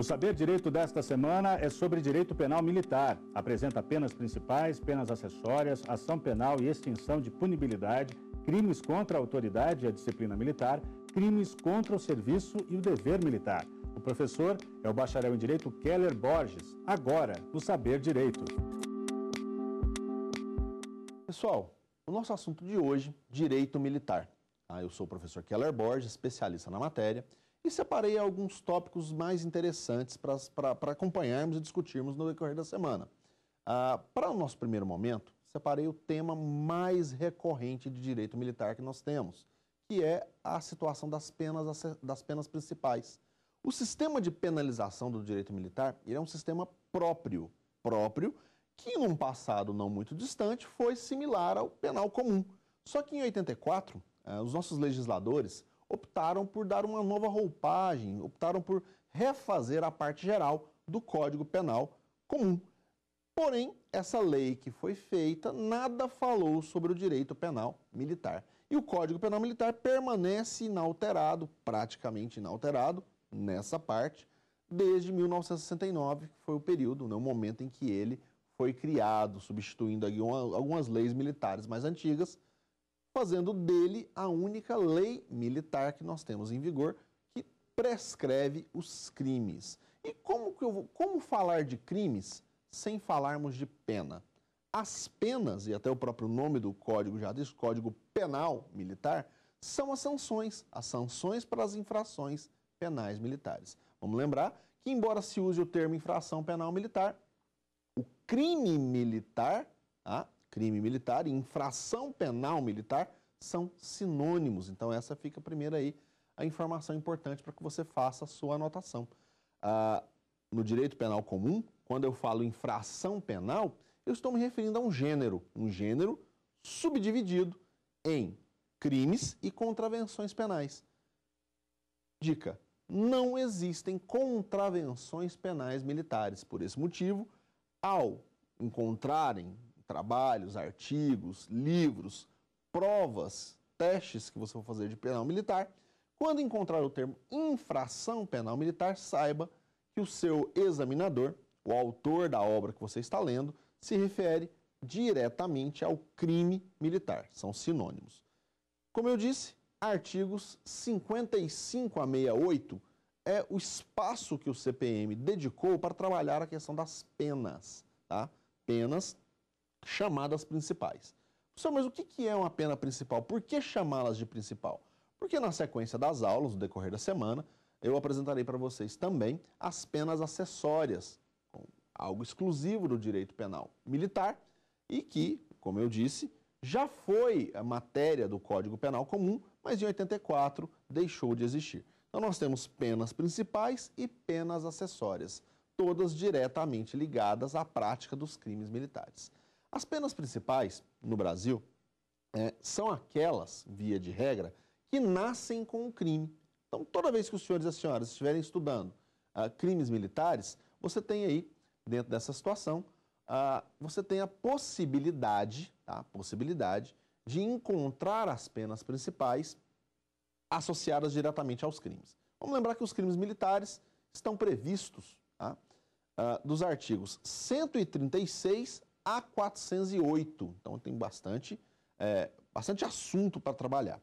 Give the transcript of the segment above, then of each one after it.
O Saber Direito desta semana é sobre direito penal militar. Apresenta penas principais, penas acessórias, ação penal e extinção de punibilidade, crimes contra a autoridade e a disciplina militar, crimes contra o serviço e o dever militar. O professor é o bacharel em Direito Keller Borges, agora no Saber Direito. Pessoal, o nosso assunto de hoje, direito militar. Ah, eu sou o professor Keller Borges, especialista na matéria e separei alguns tópicos mais interessantes para acompanharmos e discutirmos no decorrer da semana. Ah, para o nosso primeiro momento, separei o tema mais recorrente de direito militar que nós temos, que é a situação das penas, das penas principais. O sistema de penalização do direito militar ele é um sistema próprio, próprio, que num passado não muito distante foi similar ao penal comum. Só que em 84, ah, os nossos legisladores optaram por dar uma nova roupagem, optaram por refazer a parte geral do Código Penal comum. Porém, essa lei que foi feita nada falou sobre o direito penal militar. E o Código Penal Militar permanece inalterado, praticamente inalterado, nessa parte, desde 1969, que foi o período, né, o momento em que ele foi criado, substituindo algumas leis militares mais antigas fazendo dele a única lei militar que nós temos em vigor que prescreve os crimes. E como, que eu vou, como falar de crimes sem falarmos de pena? As penas, e até o próprio nome do código já diz, Código Penal Militar, são as sanções, as sanções para as infrações penais militares. Vamos lembrar que, embora se use o termo infração penal militar, o crime militar ah crime militar e infração penal militar são sinônimos. Então, essa fica primeiro aí a informação importante para que você faça a sua anotação. Ah, no direito penal comum, quando eu falo infração penal, eu estou me referindo a um gênero, um gênero subdividido em crimes e contravenções penais. Dica: não existem contravenções penais militares. Por esse motivo, ao encontrarem trabalhos, artigos, livros, provas, testes que você for fazer de penal militar, quando encontrar o termo infração penal militar, saiba que o seu examinador, o autor da obra que você está lendo, se refere diretamente ao crime militar. São sinônimos. Como eu disse, artigos 55 a 68 é o espaço que o CPM dedicou para trabalhar a questão das penas. Tá? Penas chamadas principais. Professor, mas o que é uma pena principal? Por que chamá-las de principal? Porque na sequência das aulas, no decorrer da semana, eu apresentarei para vocês também as penas acessórias, algo exclusivo do direito penal militar e que, como eu disse, já foi a matéria do Código Penal Comum, mas em 84 deixou de existir. Então nós temos penas principais e penas acessórias, todas diretamente ligadas à prática dos crimes militares. As penas principais no Brasil é, são aquelas, via de regra, que nascem com o crime. Então, toda vez que os senhores e as senhoras estiverem estudando ah, crimes militares, você tem aí, dentro dessa situação, ah, você tem a possibilidade, tá? a possibilidade de encontrar as penas principais associadas diretamente aos crimes. Vamos lembrar que os crimes militares estão previstos tá? Ah, dos artigos 136 a 408. Então tem bastante, é, bastante assunto para trabalhar.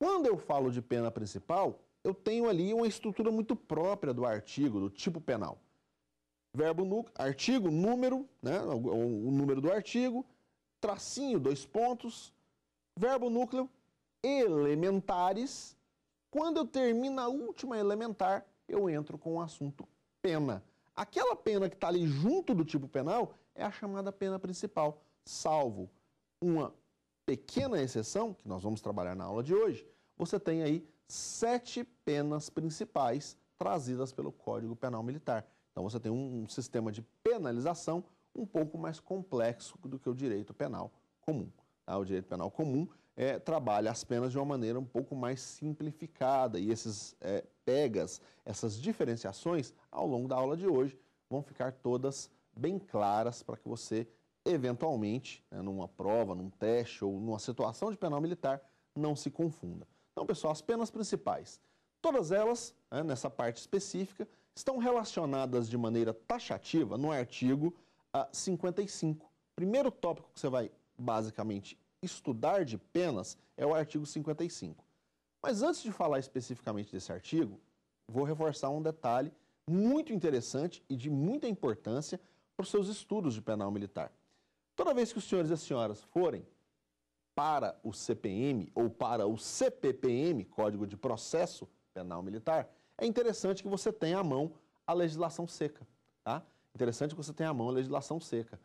Quando eu falo de pena principal, eu tenho ali uma estrutura muito própria do artigo, do tipo penal. Verbo nu, artigo, número, né, o, o número do artigo, tracinho, dois pontos, verbo núcleo, elementares. Quando eu termino a última elementar, eu entro com o assunto pena. Aquela pena que está ali junto do tipo penal é a chamada pena principal, salvo uma pequena exceção, que nós vamos trabalhar na aula de hoje, você tem aí sete penas principais trazidas pelo Código Penal Militar. Então você tem um, sistema de penalização um pouco mais complexo do que o direito penal comum. Tá? O direito penal comum é, trabalha as penas de uma maneira um pouco mais simplificada e esses é, pegas, essas diferenciações, ao longo da aula de hoje, vão ficar todas bem claras para que você, eventualmente, né, numa prova, num teste ou numa situação de penal militar, não se confunda. Então, pessoal, as penas principais, todas elas, né, nessa parte específica, estão relacionadas de maneira taxativa no artigo uh, 55. Primeiro tópico que você vai basicamente estudar de penas é o artigo 55. Mas antes de falar especificamente desse artigo, vou reforçar um detalhe muito interessante e de muita importância os seus estudos de penal militar. Toda vez que os senhores e as senhoras forem para o CPM ou para o CPPM, Código de Processo Penal Militar, é interessante que você tenha à mão a legislação seca, tá? Interessante que você tenha à mão a legislação seca.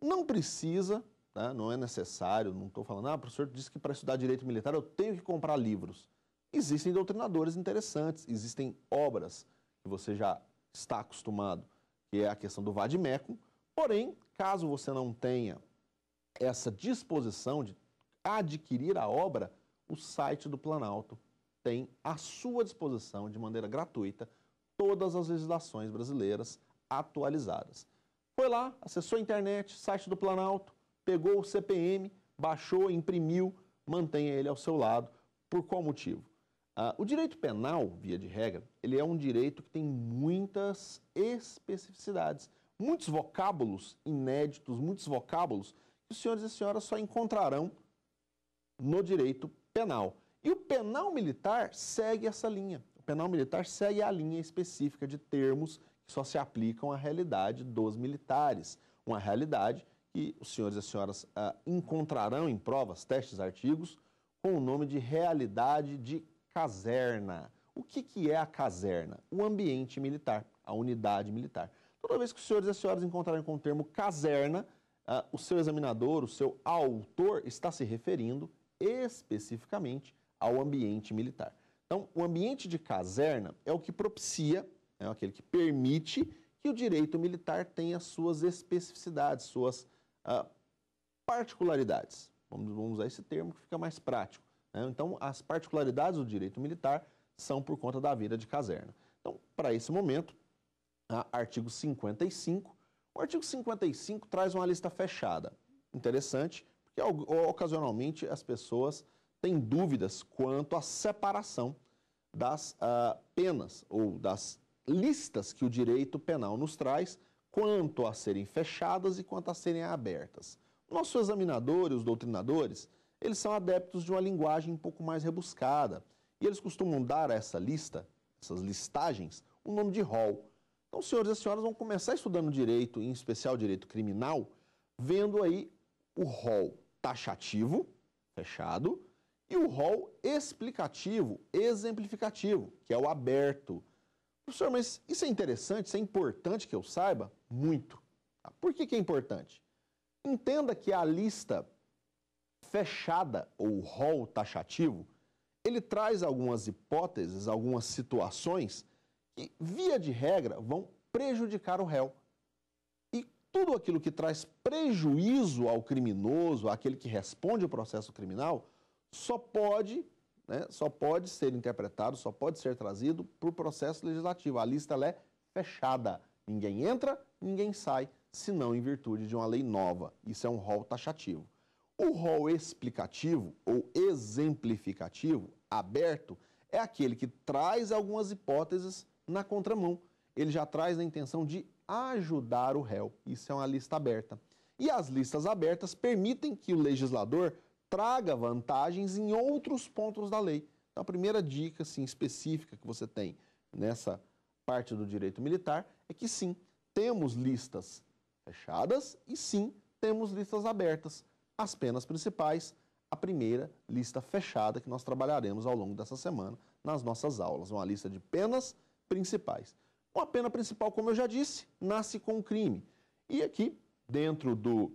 Não precisa, tá? não é necessário, não estou falando, ah, professor disse que para estudar direito militar eu tenho que comprar livros. Existem doutrinadores interessantes, existem obras que você já está acostumado que é a questão do Vadimeco. Porém, caso você não tenha essa disposição de adquirir a obra, o site do Planalto tem à sua disposição, de maneira gratuita, todas as legislações brasileiras atualizadas. Foi lá, acessou a internet, site do Planalto, pegou o CPM, baixou, imprimiu, mantenha ele ao seu lado. Por qual motivo? Ah, o direito penal, via de regra, ele é um direito que tem muitas especificidades, muitos vocábulos inéditos, muitos vocábulos que os senhores e senhoras só encontrarão no direito penal. E o penal militar segue essa linha. O penal militar segue a linha específica de termos que só se aplicam à realidade dos militares. Uma realidade que os senhores e senhoras ah, encontrarão em provas, testes, artigos, com o nome de realidade de caserna. O que, que é a caserna? O ambiente militar, a unidade militar. Toda vez que os senhores e as senhoras encontrarem com o termo caserna, uh, o seu examinador, o seu autor, está se referindo especificamente ao ambiente militar. Então, o ambiente de caserna é o que propicia, é aquele que permite que o direito militar tenha suas especificidades, suas uh, particularidades. Vamos, vamos usar esse termo que fica mais prático. Né? Então, as particularidades do direito militar são por conta da vida de caserna. Então, para esse momento, artigo 55. O artigo 55 traz uma lista fechada. Interessante, porque ocasionalmente as pessoas têm dúvidas quanto à separação das uh, penas ou das listas que o direito penal nos traz quanto a serem fechadas e quanto a serem abertas. Nosso examinador e os doutrinadores eles são adeptos de uma linguagem um pouco mais rebuscada. E eles costumam dar a essa lista, essas listagens, o um nome de rol. Então, senhores e senhoras vão começar estudando direito, em especial direito criminal, vendo aí o rol taxativo, fechado, e o rol explicativo, exemplificativo, que é o aberto. Professor, mas isso é interessante, isso é importante que eu saiba? Muito. Por que, que é importante? Entenda que a lista fechada ou rol taxativo, ele traz algumas hipóteses, algumas situações que, via de regra, vão prejudicar o réu. E tudo aquilo que traz prejuízo ao criminoso, àquele que responde o processo criminal, só pode, né, só pode ser interpretado, só pode ser trazido para o processo legislativo. A lista é fechada. Ninguém entra, ninguém sai, senão em virtude de uma lei nova. Isso é um rol taxativo. O rol explicativo ou exemplificativo, aberto, é aquele que traz algumas hipóteses na contramão. Ele já traz na intenção de ajudar o réu. Isso é uma lista aberta. E as listas abertas permitem que o legislador traga vantagens em outros pontos da lei. Então, a primeira dica assim, específica que você tem nessa parte do direito militar é que sim, temos listas fechadas e sim, temos listas abertas as penas principais, a primeira lista fechada que nós trabalharemos ao longo dessa semana nas nossas aulas, uma lista de penas principais. Uma pena principal, como eu já disse, nasce com o crime. E aqui, dentro do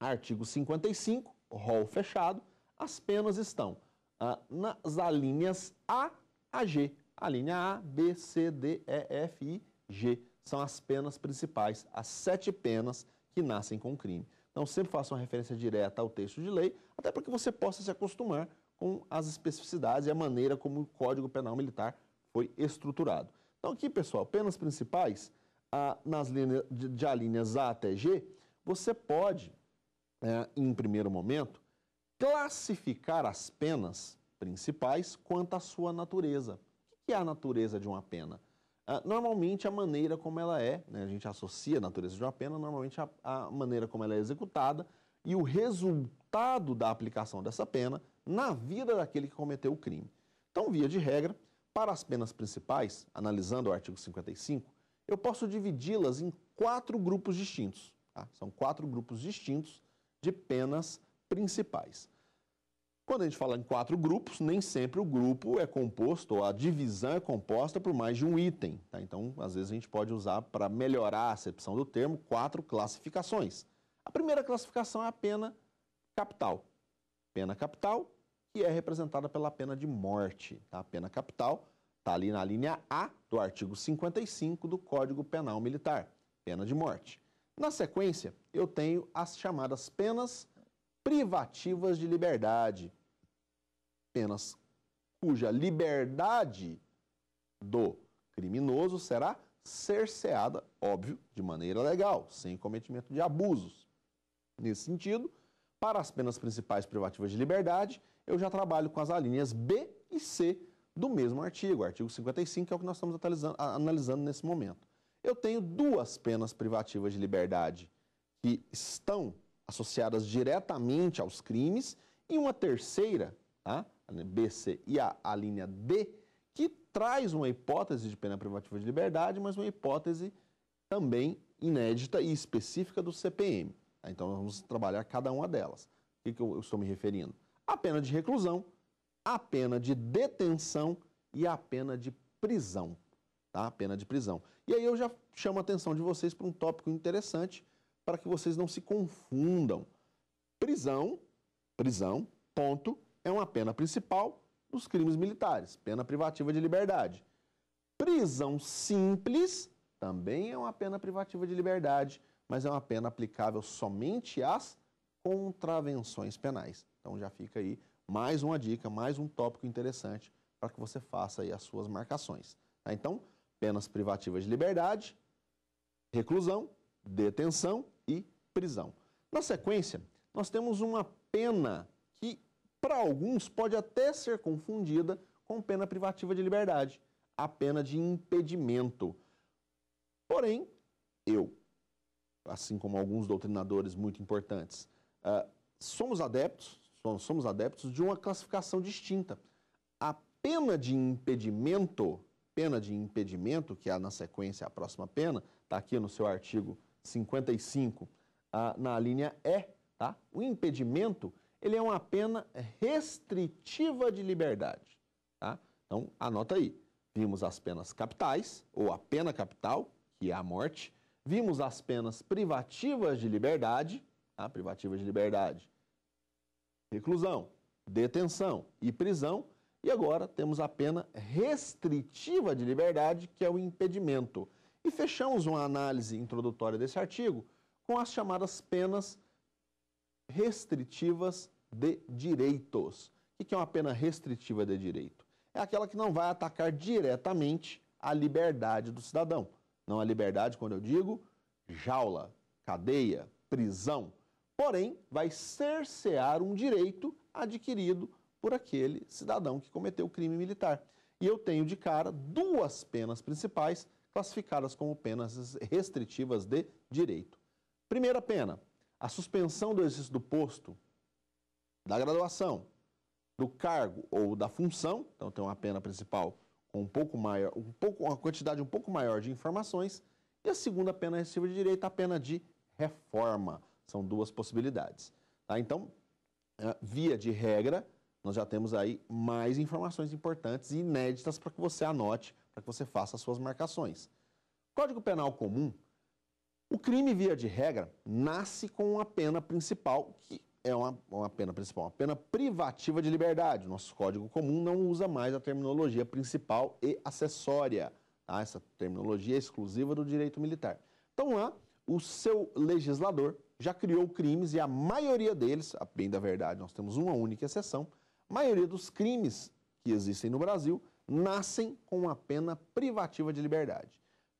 artigo 55, rol fechado, as penas estão ah, nas alíneas A a G. A linha A, B, C, D, E, F e G são as penas principais, as sete penas que nascem com o crime. Então, sempre faça uma referência direta ao texto de lei, até para que você possa se acostumar com as especificidades e a maneira como o Código Penal Militar foi estruturado. Então, aqui, pessoal, penas principais, ah, nas linhas, de, de alíneas A até G, você pode, é, em primeiro momento, classificar as penas principais quanto à sua natureza. O que é a natureza de uma pena? normalmente a maneira como ela é, né, a gente associa a natureza de uma pena, normalmente a, a maneira como ela é executada e o resultado da aplicação dessa pena na vida daquele que cometeu o crime. Então, via de regra, para as penas principais, analisando o artigo 55, eu posso dividi-las em quatro grupos distintos. Tá? São quatro grupos distintos de penas principais. Quando a gente fala em quatro grupos, nem sempre o grupo é composto, ou a divisão é composta por mais de um item. Tá? Então, às vezes, a gente pode usar, para melhorar a acepção do termo, quatro classificações. A primeira classificação é a pena capital. Pena capital, que é representada pela pena de morte. Tá? A pena capital está ali na linha A do artigo 55 do Código Penal Militar. Pena de morte. Na sequência, eu tenho as chamadas penas privativas de liberdade, penas cuja liberdade do criminoso será cerceada, óbvio, de maneira legal, sem cometimento de abusos. Nesse sentido, para as penas principais privativas de liberdade, eu já trabalho com as alíneas B e C do mesmo artigo, artigo 55, é o que nós estamos analisando nesse momento. Eu tenho duas penas privativas de liberdade que estão associadas diretamente aos crimes, e uma terceira, tá? a B, C e a, a linha D, que traz uma hipótese de pena privativa de liberdade, mas uma hipótese também inédita e específica do CPM. Tá? Então, nós vamos trabalhar cada uma delas. O que, eu, eu estou me referindo? A pena de reclusão, a pena de detenção e a pena de prisão. Tá? A pena de prisão. E aí eu já chamo a atenção de vocês para um tópico interessante para que vocês não se confundam. Prisão, prisão, ponto, é uma pena principal dos crimes militares, pena privativa de liberdade. Prisão simples também é uma pena privativa de liberdade, mas é uma pena aplicável somente às contravenções penais. Então já fica aí mais uma dica, mais um tópico interessante para que você faça aí as suas marcações. Tá? Então, penas privativas de liberdade, reclusão detenção e prisão. Na sequência, nós temos uma pena que, para alguns, pode até ser confundida com pena privativa de liberdade, a pena de impedimento. Porém, eu, assim como alguns doutrinadores muito importantes, uh, somos adeptos, somos adeptos de uma classificação distinta. A pena de impedimento, pena de impedimento, que é na sequência a próxima pena, está aqui no seu artigo 55 na linha E, tá? O impedimento, ele é uma pena restritiva de liberdade, tá? Então, anota aí. Vimos as penas capitais, ou a pena capital, que é a morte. Vimos as penas privativas de liberdade, tá? privativas de liberdade, reclusão, detenção e prisão. E agora temos a pena restritiva de liberdade, que é o impedimento. E fechamos uma análise introdutória desse artigo com as chamadas penas restritivas de direitos. O que é uma pena restritiva de direito? É aquela que não vai atacar diretamente a liberdade do cidadão. Não a liberdade, quando eu digo jaula, cadeia, prisão. Porém, vai cercear um direito adquirido por aquele cidadão que cometeu crime militar. E eu tenho de cara duas penas principais classificadas como penas restritivas de direito. Primeira pena, a suspensão do exercício do posto, da graduação, do cargo ou da função, então tem uma pena principal com um pouco maior, um pouco, uma quantidade um pouco maior de informações, e a segunda pena restritiva de direito, a pena de reforma. São duas possibilidades. Tá? Então, é, via de regra, nós já temos aí mais informações importantes e inéditas para que você anote para que você faça as suas marcações. Código Penal Comum, o crime, via de regra, nasce com uma pena principal, que é uma, uma pena principal, uma pena privativa de liberdade. Nosso Código Comum não usa mais a terminologia principal e acessória, tá? essa terminologia é exclusiva do direito militar. Então lá, o seu legislador já criou crimes e a maioria deles, bem da verdade, nós temos uma única exceção, a maioria dos crimes que existem no Brasil nascem com a pena privativa de liberdade.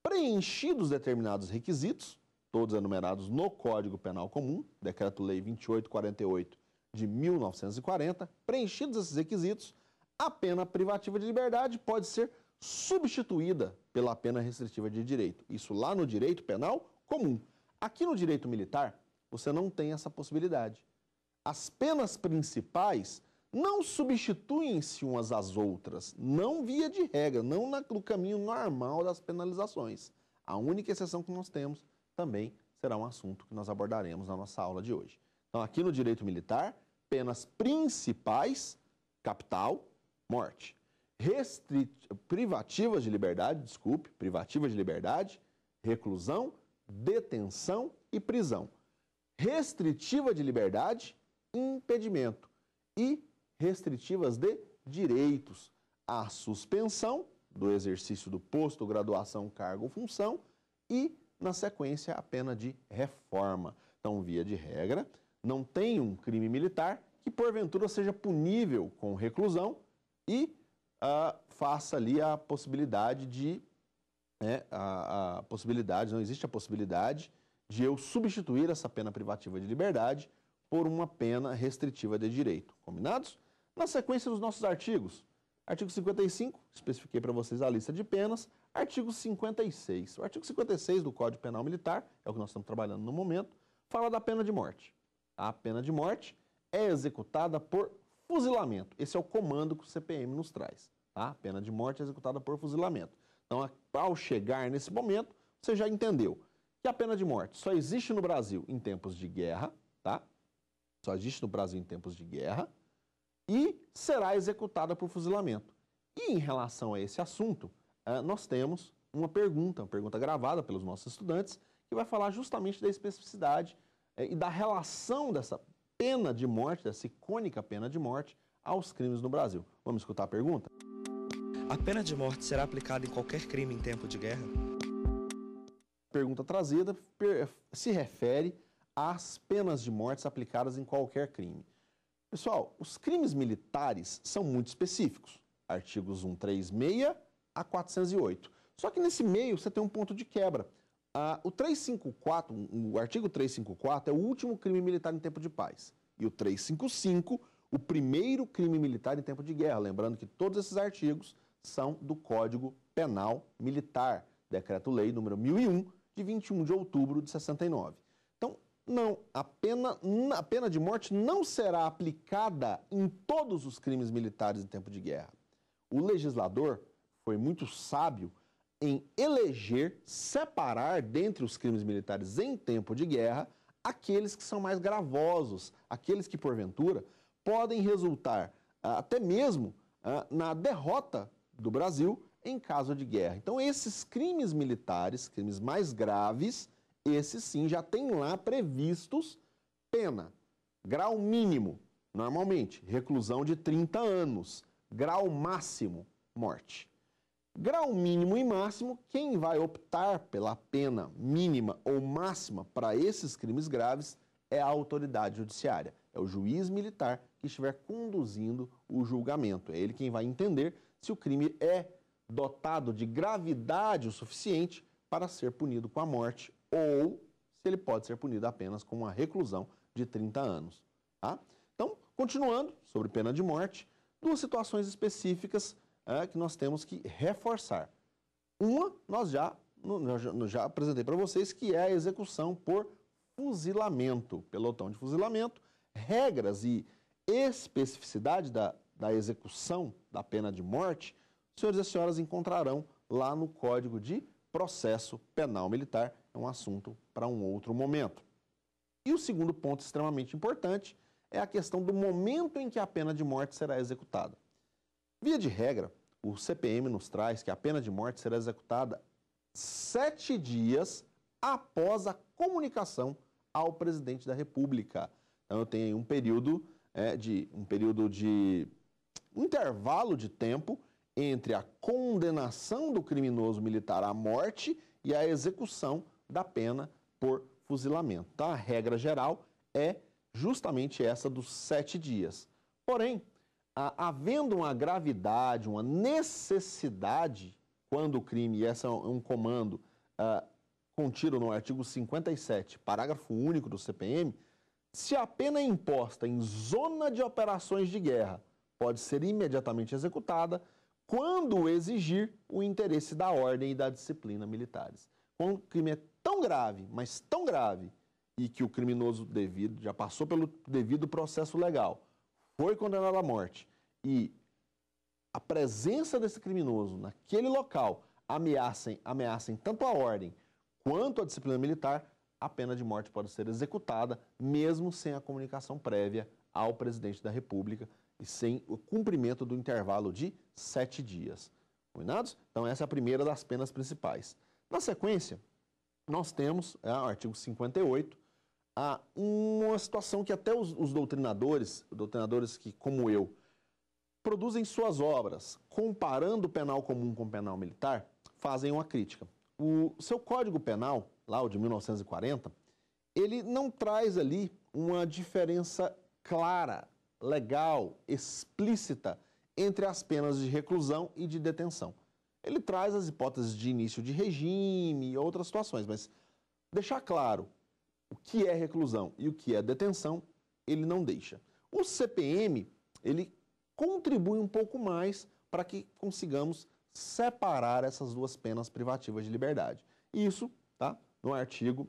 Preenchidos determinados requisitos, todos enumerados no Código Penal Comum, Decreto-Lei 2848 de 1940, preenchidos esses requisitos, a pena privativa de liberdade pode ser substituída pela pena restritiva de direito. Isso lá no direito penal comum. Aqui no direito militar, você não tem essa possibilidade. As penas principais não substituem-se umas às outras, não via de regra, não na, no caminho normal das penalizações. A única exceção que nós temos também será um assunto que nós abordaremos na nossa aula de hoje. Então, aqui no direito militar, penas principais, capital, morte. Restrit... Privativas de liberdade, desculpe, privativas de liberdade, reclusão, detenção e prisão. Restritiva de liberdade, impedimento. E restritivas de direitos, a suspensão do exercício do posto, graduação, cargo ou função e, na sequência, a pena de reforma. Então, via de regra, não tem um crime militar que, porventura, seja punível com reclusão e ah, faça ali a possibilidade de. Né, a, a possibilidade, não existe a possibilidade de eu substituir essa pena privativa de liberdade por uma pena restritiva de direito. Combinados? Na sequência dos nossos artigos, artigo 55, especifiquei para vocês a lista de penas, artigo 56. O artigo 56 do Código Penal Militar, é o que nós estamos trabalhando no momento, fala da pena de morte. A pena de morte é executada por fuzilamento. Esse é o comando que o CPM nos traz. Tá? A pena de morte é executada por fuzilamento. Então, ao chegar nesse momento, você já entendeu que a pena de morte só existe no Brasil em tempos de guerra, tá? Só existe no Brasil em tempos de guerra e será executada por fuzilamento. E em relação a esse assunto, eh, nós temos uma pergunta, uma pergunta gravada pelos nossos estudantes, que vai falar justamente da especificidade eh, e da relação dessa pena de morte, dessa icônica pena de morte, aos crimes no Brasil. Vamos escutar a pergunta? A pena de morte será aplicada em qualquer crime em tempo de guerra? A pergunta trazida se refere às penas de mortes aplicadas em qualquer crime. Pessoal, os crimes militares são muito específicos, artigos 136 a 408. Só que nesse meio você tem um ponto de quebra. Ah, o 354, o artigo 354 é o último crime militar em tempo de paz. E o 355, o primeiro crime militar em tempo de guerra. Lembrando que todos esses artigos são do Código Penal Militar, Decreto-Lei número 1001, de 21 de outubro de 69. Não, a pena, a pena de morte não será aplicada em todos os crimes militares em tempo de guerra. O legislador foi muito sábio em eleger, separar dentre os crimes militares em tempo de guerra aqueles que são mais gravosos, aqueles que porventura podem resultar ah, até mesmo ah, na derrota do Brasil em caso de guerra. Então, esses crimes militares, crimes mais graves, esse sim já tem lá previstos pena, grau mínimo, normalmente, reclusão de 30 anos, grau máximo, morte. Grau mínimo e máximo, quem vai optar pela pena mínima ou máxima para esses crimes graves é a autoridade judiciária, é o juiz militar que estiver conduzindo o julgamento. É ele quem vai entender se o crime é dotado de gravidade o suficiente para ser punido com a morte ou se ele pode ser punido apenas com uma reclusão de 30 anos. Tá? Então, continuando sobre pena de morte, duas situações específicas é, que nós temos que reforçar. Uma, nós já, já, já apresentei para vocês, que é a execução por fuzilamento, pelotão de fuzilamento, regras e especificidade da, da execução da pena de morte, senhores e senhoras encontrarão lá no Código de Processo Penal Militar, é um assunto para um outro momento. E o segundo ponto extremamente importante é a questão do momento em que a pena de morte será executada. Via de regra, o CPM nos traz que a pena de morte será executada sete dias após a comunicação ao presidente da República. Então eu tenho um período é, de um período de intervalo de tempo entre a condenação do criminoso militar à morte e a execução da pena por fuzilamento. Tá? A regra geral é justamente essa dos sete dias. Porém, havendo uma gravidade, uma necessidade, quando o crime, e esse é um comando uh, ah, contido no artigo 57, parágrafo único do CPM, se a pena é imposta em zona de operações de guerra pode ser imediatamente executada quando exigir o interesse da ordem e da disciplina militares. Quando o crime é tão grave, mas tão grave, e que o criminoso devido já passou pelo devido processo legal, foi condenado à morte e a presença desse criminoso naquele local ameacem, ameacem tanto a ordem quanto a disciplina militar, a pena de morte pode ser executada mesmo sem a comunicação prévia ao presidente da República e sem o cumprimento do intervalo de sete dias. Combinados? Então, essa é a primeira das penas principais. Na sequência, nós temos, é, artigo 58, a uma situação que até os, os doutrinadores, doutrinadores que, como eu, produzem suas obras comparando o penal comum com o penal militar, fazem uma crítica. O seu Código Penal, lá o de 1940, ele não traz ali uma diferença clara, legal, explícita entre as penas de reclusão e de detenção ele traz as hipóteses de início de regime e outras situações, mas deixar claro o que é reclusão e o que é detenção, ele não deixa. O CPM, ele contribui um pouco mais para que consigamos separar essas duas penas privativas de liberdade. Isso, tá? No artigo,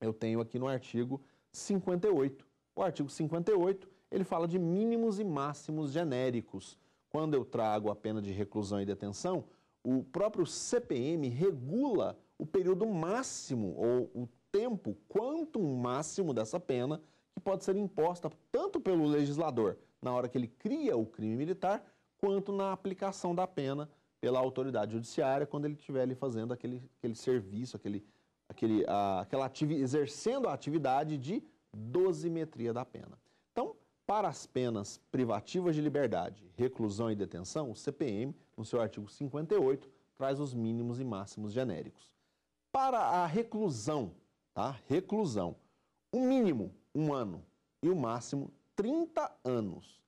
eu tenho aqui no artigo 58. O artigo 58, ele fala de mínimos e máximos genéricos. Quando eu trago a pena de reclusão e detenção, o próprio CPM regula o período máximo ou o tempo, quanto máximo dessa pena que pode ser imposta tanto pelo legislador na hora que ele cria o crime militar, quanto na aplicação da pena pela autoridade judiciária quando ele estiver ali fazendo aquele, aquele serviço, aquele, aquele, a, aquela ativi, exercendo a atividade de dosimetria da pena. Então, para as penas privativas de liberdade, reclusão e detenção, o CPM no seu artigo 58, traz os mínimos e máximos genéricos. Para a reclusão, tá? Reclusão. O mínimo, um ano, e o máximo, 30 anos.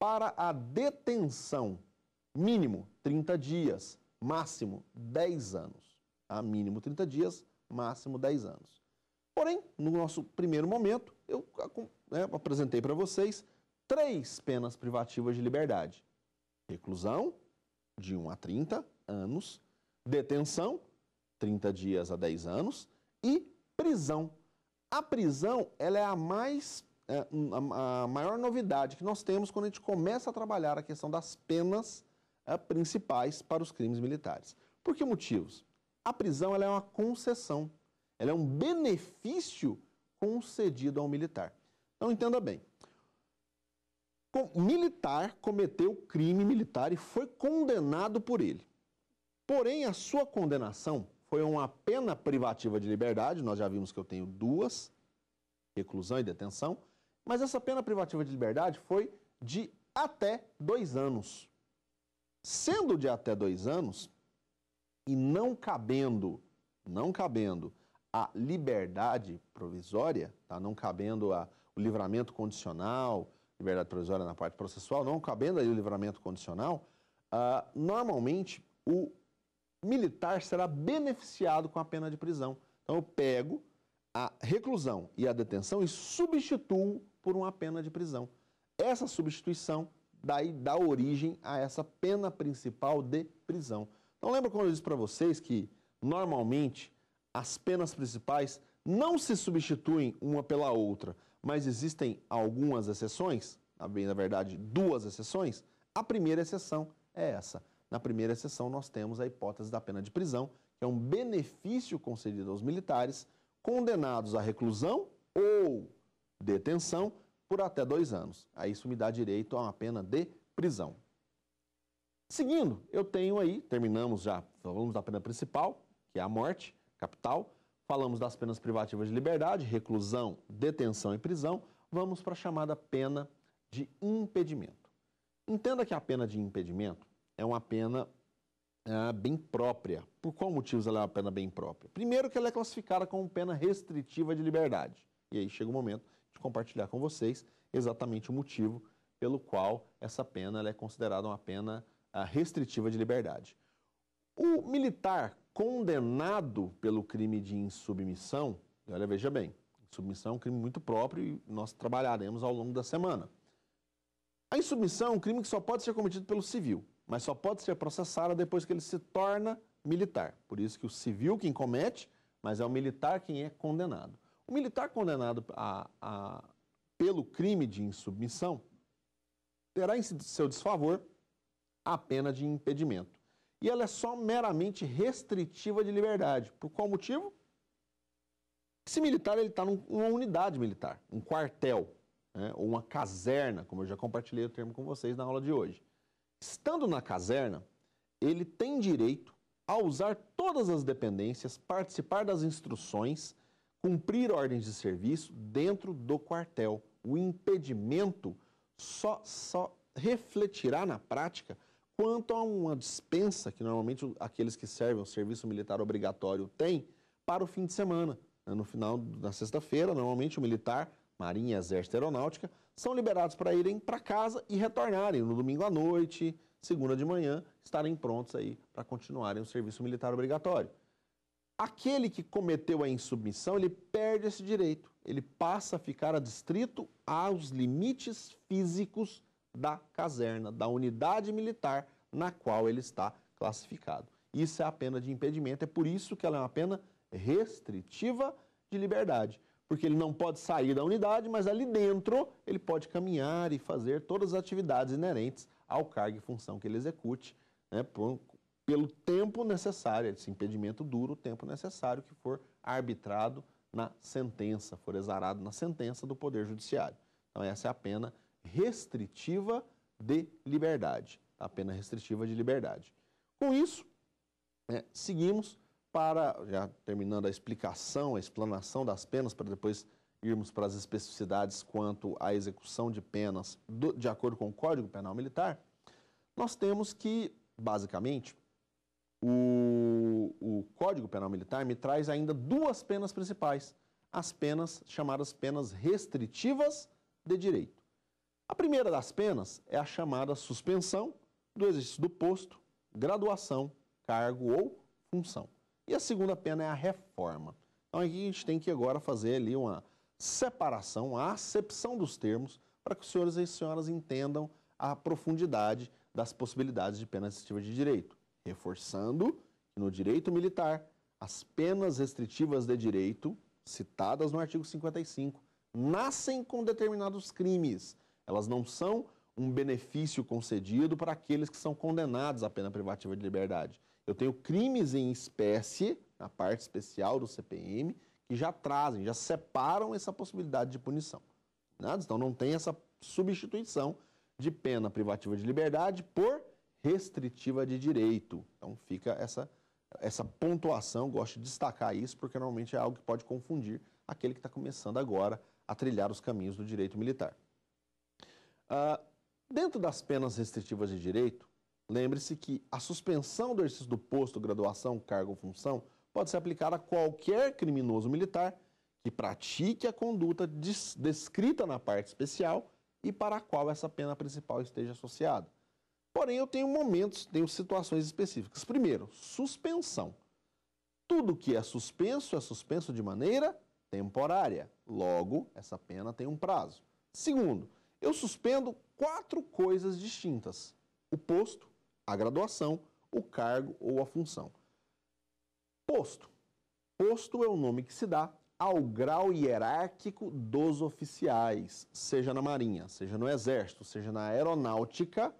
Para a detenção, mínimo, 30 dias, máximo, 10 anos. Tá? Mínimo 30 dias, máximo 10 anos. Porém, no nosso primeiro momento, eu né, apresentei para vocês três penas privativas de liberdade: reclusão, de 1 a 30 anos, detenção, 30 dias a 10 anos, e prisão. A prisão ela é a mais é, a, a maior novidade que nós temos quando a gente começa a trabalhar a questão das penas é, principais para os crimes militares. Por que motivos? A prisão ela é uma concessão, ela é um benefício concedido ao militar. Então entenda bem, militar cometeu crime militar e foi condenado por ele. Porém, a sua condenação foi uma pena privativa de liberdade, nós já vimos que eu tenho duas, reclusão e detenção, mas essa pena privativa de liberdade foi de até dois anos. Sendo de até dois anos e não cabendo, não cabendo a liberdade provisória, tá? não cabendo a, o livramento condicional, liberdade provisória na parte processual, não cabendo aí o livramento condicional, ah, normalmente o militar será beneficiado com a pena de prisão. Então eu pego a reclusão e a detenção e substituo por uma pena de prisão. Essa substituição daí dá origem a essa pena principal de prisão. Então lembra quando eu disse para vocês que normalmente as penas principais não se substituem uma pela outra, mas existem algumas exceções, na verdade, duas exceções. A primeira exceção é essa. Na primeira exceção, nós temos a hipótese da pena de prisão, que é um benefício concedido aos militares condenados à reclusão ou detenção por até dois anos. Aí isso me dá direito a uma pena de prisão. Seguindo, eu tenho aí, terminamos já, falamos da pena principal, que é a morte, capital. Falamos das penas privativas de liberdade, reclusão, detenção e prisão. Vamos para a chamada pena de impedimento. Entenda que a pena de impedimento é uma pena é, bem própria. Por qual motivos ela é uma pena bem própria? Primeiro que ela é classificada como pena restritiva de liberdade. E aí chega o momento de compartilhar com vocês exatamente o motivo pelo qual essa pena é considerada uma pena ah, restritiva de liberdade. O militar, condenado pelo crime de insubmissão, olha, veja bem, insubmissão é um crime muito próprio e nós trabalharemos ao longo da semana. A insubmissão é um crime que só pode ser cometido pelo civil, mas só pode ser processado depois que ele se torna militar. Por isso que o civil quem comete, mas é o militar quem é condenado. O militar condenado a, a, pelo crime de insubmissão terá em seu desfavor a pena de impedimento e ela é só meramente restritiva de liberdade. Por qual motivo? Esse militar ele está numa unidade militar, um quartel, né, ou uma caserna, como eu já compartilhei o termo com vocês na aula de hoje. Estando na caserna, ele tem direito a usar todas as dependências, participar das instruções, cumprir ordens de serviço dentro do quartel. O impedimento só, só refletirá na prática quanto a uma dispensa que normalmente aqueles que servem o serviço militar obrigatório têm para o fim de semana. Né? No final, da sexta-feira, normalmente o militar, Marinha, Exército Aeronáutica, são liberados para irem para casa e retornarem no domingo à noite, segunda de manhã, estarem prontos aí para continuarem o serviço militar obrigatório. Aquele que cometeu a insubmissão, ele perde esse direito. Ele passa a ficar adstrito aos limites físicos da caserna, da unidade militar na qual ele está classificado. Isso é a pena de impedimento, é por isso que ela é uma pena restritiva de liberdade, porque ele não pode sair da unidade, mas ali dentro ele pode caminhar e fazer todas as atividades inerentes ao cargo e função que ele execute, né, por, pelo tempo necessário, esse impedimento dura o tempo necessário que for arbitrado na sentença, for exarado na sentença do Poder Judiciário. Então, essa é a pena restritiva de liberdade. A tá? pena restritiva de liberdade. Com isso, é, seguimos para, já terminando a explicação, a explanação das penas, para depois irmos para as especificidades quanto à execução de penas do, de acordo com o Código Penal Militar, nós temos que, basicamente, o, o Código Penal Militar me traz ainda duas penas principais, as penas chamadas penas restritivas de direito. A primeira das penas é a chamada suspensão do exercício do posto, graduação, cargo ou função. E a segunda pena é a reforma. Então aqui a gente tem que agora fazer ali uma separação, a acepção dos termos, para que os senhores e senhoras entendam a profundidade das possibilidades de pena restritiva de direito. Reforçando que no direito militar, as penas restritivas de direito, citadas no artigo 55, nascem com determinados crimes elas não são um benefício concedido para aqueles que são condenados à pena privativa de liberdade. Eu tenho crimes em espécie, na parte especial do CPM, que já trazem, já separam essa possibilidade de punição. Né? Então não tem essa substituição de pena privativa de liberdade por restritiva de direito. Então fica essa, essa pontuação, gosto de destacar isso, porque normalmente é algo que pode confundir aquele que está começando agora a trilhar os caminhos do direito militar. Ah, dentro das penas restritivas de direito, lembre-se que a suspensão do exercício do posto, graduação, cargo ou função pode ser aplicada a qualquer criminoso militar que pratique a conduta descrita na parte especial e para a qual essa pena principal esteja associada. Porém, eu tenho momentos, tenho situações específicas. Primeiro, suspensão. Tudo que é suspenso é suspenso de maneira temporária. Logo, essa pena tem um prazo. Segundo, eu suspendo quatro coisas distintas: o posto, a graduação, o cargo ou a função. Posto. Posto é o nome que se dá ao grau hierárquico dos oficiais, seja na Marinha, seja no Exército, seja na Aeronáutica,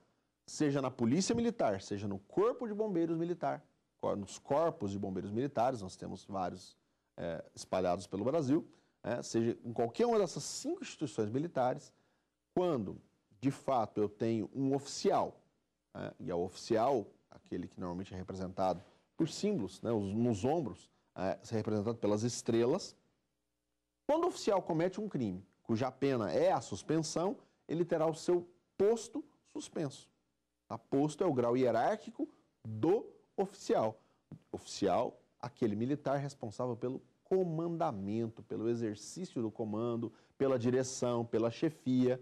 seja na Polícia Militar, seja no Corpo de Bombeiros Militar, nos Corpos de Bombeiros Militares, nós temos vários é, espalhados pelo Brasil, né, seja em qualquer uma dessas cinco instituições militares, quando, de fato, eu tenho um oficial, né, e é o oficial, aquele que normalmente é representado por símbolos, né, nos ombros, é, é, representado pelas estrelas, quando o oficial comete um crime cuja pena é a suspensão, ele terá o seu posto suspenso. A tá? Posto é o grau hierárquico do oficial. Oficial, aquele militar responsável pelo comandamento, pelo exercício do comando, pela direção, pela chefia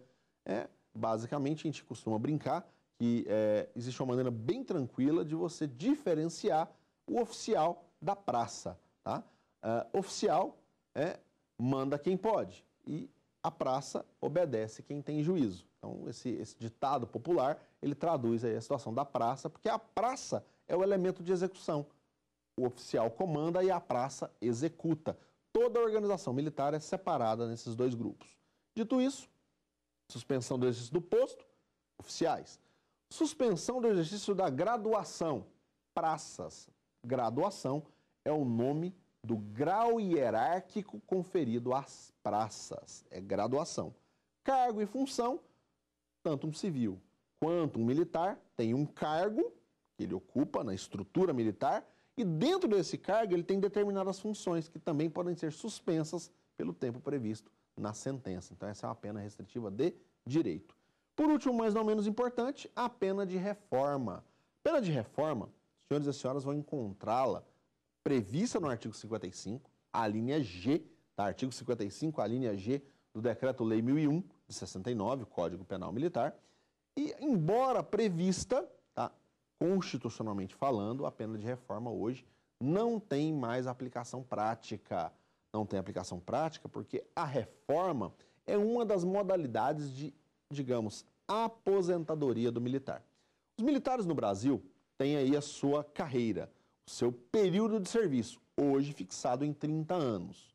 é, basicamente, a gente costuma brincar que é, existe uma maneira bem tranquila de você diferenciar o oficial da praça. Tá? Uh, oficial é, manda quem pode e a praça obedece quem tem juízo. Então, esse, esse ditado popular, ele traduz a situação da praça, porque a praça é o elemento de execução. O oficial comanda e a praça executa. Toda a organização militar é separada nesses dois grupos. Dito isso, Suspensão do exercício do posto, oficiais. Suspensão do exercício da graduação, praças. Graduação é o nome do grau hierárquico conferido às praças. É graduação. Cargo e função, tanto um civil quanto um militar tem um cargo que ele ocupa na estrutura militar e dentro desse cargo ele tem determinadas funções que também podem ser suspensas pelo tempo previsto na sentença. Então, essa é uma pena restritiva de direito. Por último, mas não menos importante, a pena de reforma. Pena de reforma, senhores e senhoras vão encontrá-la prevista no artigo 55, a linha G, tá? Artigo 55, a linha G do Decreto-Lei 1001, de 69, Código Penal Militar. E, embora prevista, tá? constitucionalmente falando, a pena de reforma hoje não tem mais aplicação prática não tem aplicação prática, porque a reforma é uma das modalidades de, digamos, aposentadoria do militar. Os militares no Brasil têm aí a sua carreira, o seu período de serviço, hoje fixado em 30 anos.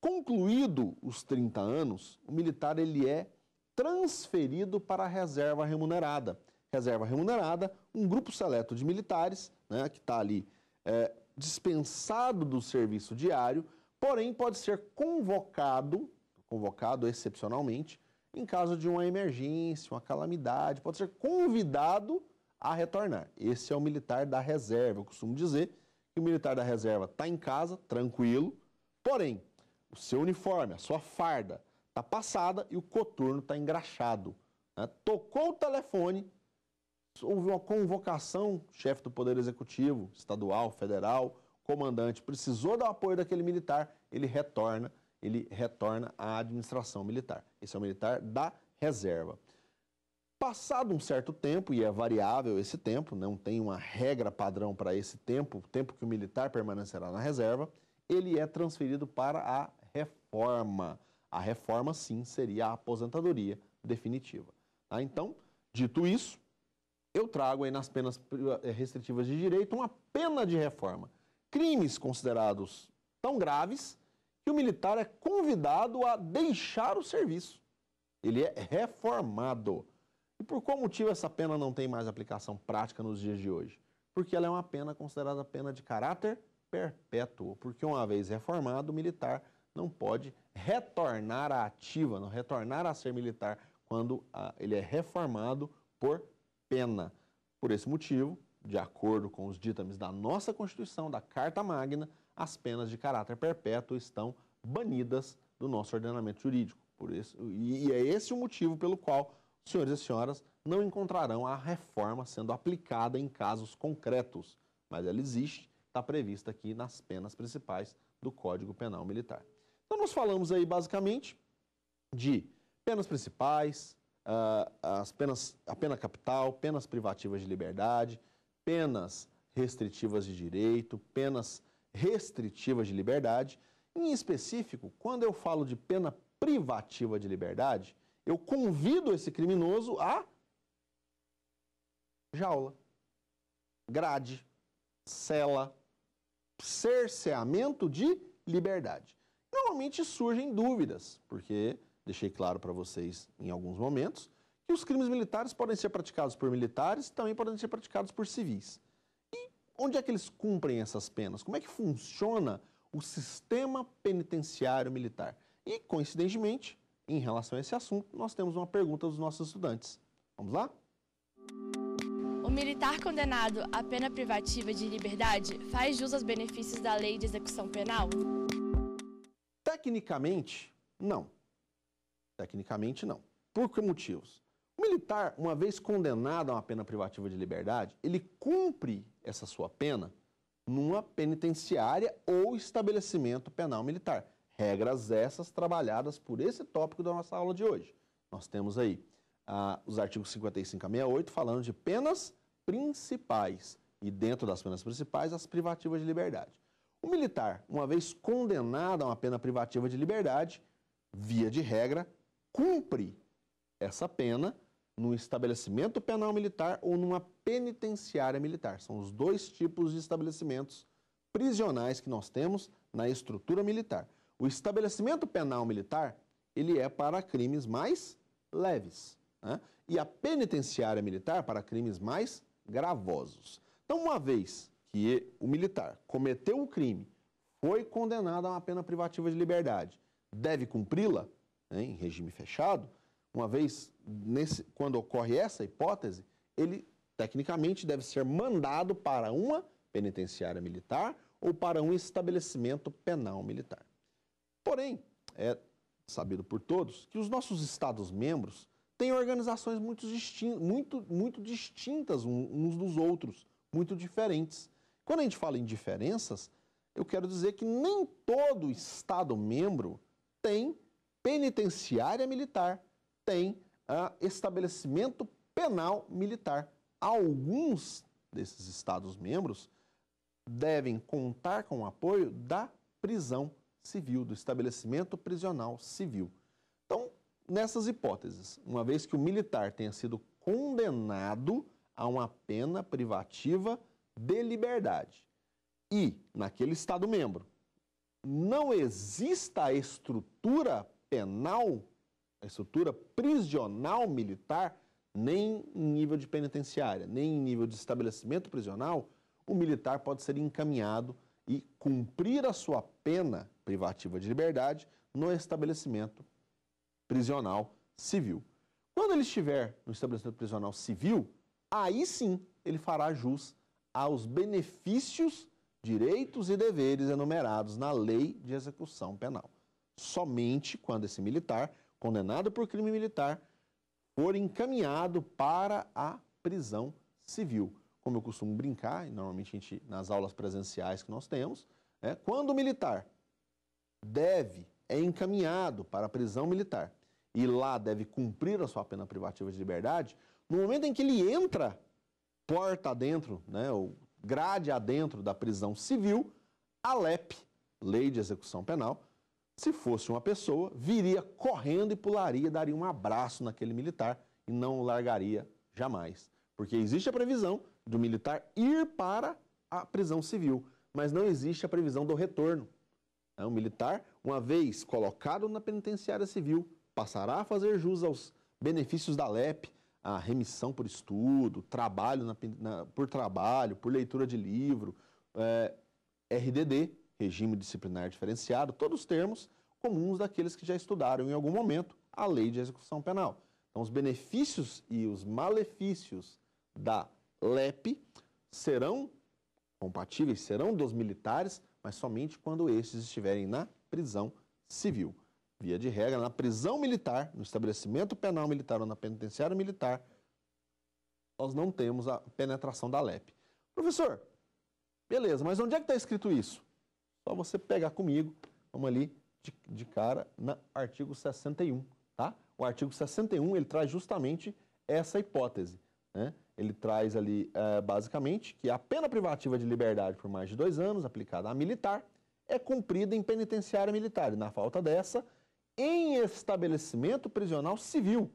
Concluído os 30 anos, o militar ele é transferido para a reserva remunerada. Reserva remunerada, um grupo seleto de militares, né, que está ali é, dispensado do serviço diário, porém pode ser convocado, convocado excepcionalmente, em caso de uma emergência, uma calamidade, pode ser convidado a retornar. Esse é o militar da reserva. Eu costumo dizer que o militar da reserva está em casa, tranquilo, porém, o seu uniforme, a sua farda está passada e o coturno está engraxado. Né? Tocou o telefone, houve uma convocação, chefe do Poder Executivo, estadual, federal, comandante precisou do apoio daquele militar, ele retorna, ele retorna à administração militar. Esse é o militar da reserva. Passado um certo tempo, e é variável esse tempo, não tem uma regra padrão para esse tempo, o tempo que o militar permanecerá na reserva, ele é transferido para a reforma. A reforma, sim, seria a aposentadoria definitiva. Tá? Então, dito isso, eu trago aí nas penas eh, restritivas de direito uma pena de reforma crimes considerados tão graves que o militar é convidado a deixar o serviço. Ele é reformado. E por qual motivo essa pena não tem mais aplicação prática nos dias de hoje? Porque ela é uma pena considerada pena de caráter perpétuo, porque uma vez reformado, o militar não pode retornar à ativa, não retornar a ser militar quando ah, ele é reformado por pena. Por esse motivo, de acordo com os ditames da nossa Constituição, da Carta Magna, as penas de caráter perpétuo estão banidas do nosso ordenamento jurídico. Por isso, e é esse o motivo pelo qual, senhores e senhoras, não encontrarão a reforma sendo aplicada em casos concretos, mas ela existe, está prevista aqui nas penas principais do Código Penal Militar. Então, nós falamos aí basicamente de penas principais, uh, as penas, a pena capital, penas privativas de liberdade, penas restritivas de direito, penas restritivas de liberdade. Em específico, quando eu falo de pena privativa de liberdade, eu convido esse criminoso a jaula, grade, cela, cerceamento de liberdade. Normalmente surgem dúvidas, porque deixei claro para vocês em alguns momentos que os crimes militares podem ser praticados por militares, também podem ser praticados por civis. E onde é que eles cumprem essas penas? Como é que funciona o sistema penitenciário militar? E, coincidentemente, em relação a esse assunto, nós temos uma pergunta dos nossos estudantes. Vamos lá? O militar condenado à pena privativa de liberdade faz jus aos benefícios da lei de execução penal? Tecnicamente, não. Tecnicamente, não. Por que motivos? O militar, uma vez condenado a uma pena privativa de liberdade, ele cumpre essa sua pena numa penitenciária ou estabelecimento penal militar. Regras essas trabalhadas por esse tópico da nossa aula de hoje. Nós temos aí ah, os artigos 55 a 68 falando de penas principais e dentro das penas principais as privativas de liberdade. O militar, uma vez condenado a uma pena privativa de liberdade, via de regra, cumpre essa pena num estabelecimento penal militar ou numa penitenciária militar. São os dois tipos de estabelecimentos prisionais que nós temos na estrutura militar. O estabelecimento penal militar, ele é para crimes mais leves, né? e a penitenciária militar para crimes mais gravosos. Então, uma vez que o militar cometeu o crime, foi condenado a uma pena privativa de liberdade, deve cumpri-la né, em regime fechado, uma vez, nesse, quando ocorre essa hipótese, ele tecnicamente deve ser mandado para uma penitenciária militar ou para um estabelecimento penal militar. Porém, é sabido por todos que os nossos Estados-membros têm organizações muito, distin muito, muito distintas uns dos outros, muito diferentes. Quando a gente fala em diferenças, eu quero dizer que nem todo Estado-membro tem penitenciária militar tem ah, estabelecimento penal militar. Alguns desses Estados-membros devem contar com o apoio da prisão civil, do estabelecimento prisional civil. Então, nessas hipóteses, uma vez que o militar tenha sido condenado a uma pena privativa de liberdade e, naquele Estado-membro, não exista a estrutura penal a estrutura prisional militar, nem em nível de penitenciária, nem em nível de estabelecimento prisional, o militar pode ser encaminhado e cumprir a sua pena privativa de liberdade no estabelecimento prisional civil. Quando ele estiver no estabelecimento prisional civil, aí sim ele fará jus aos benefícios, direitos e deveres enumerados na lei de execução penal. Somente quando esse militar condenado por crime militar, for encaminhado para a prisão civil. Como eu costumo brincar, e normalmente a gente, nas aulas presenciais que nós temos, né, quando o militar deve, é encaminhado para a prisão militar e lá deve cumprir a sua pena privativa de liberdade, no momento em que ele entra porta adentro, né, ou grade adentro da prisão civil, a LEP, Lei de Execução Penal, se fosse uma pessoa, viria correndo e pularia, daria um abraço naquele militar e não o largaria jamais. Porque existe a previsão do militar ir para a prisão civil, mas não existe a previsão do retorno. É, o militar, uma vez colocado na penitenciária civil, passará a fazer jus aos benefícios da LEP, a remissão por estudo, trabalho na, na, por trabalho, por leitura de livro, é, RDD, regime disciplinar diferenciado, todos os termos comuns daqueles que já estudaram em algum momento a lei de execução penal. Então, os benefícios e os malefícios da LEP serão compatíveis, serão dos militares, mas somente quando estes estiverem na prisão civil. Via de regra, na prisão militar, no estabelecimento penal militar ou na penitenciária militar, nós não temos a penetração da LEP. Professor, beleza, mas onde é que está escrito isso? Só você pegar comigo, vamos ali de, de cara no artigo 61, tá? O artigo 61, ele traz justamente essa hipótese, né? Ele traz ali, é, basicamente, que a pena privativa de liberdade por mais de dois anos, aplicada a militar, é cumprida em penitenciária militar e, na falta dessa, em estabelecimento prisional civil,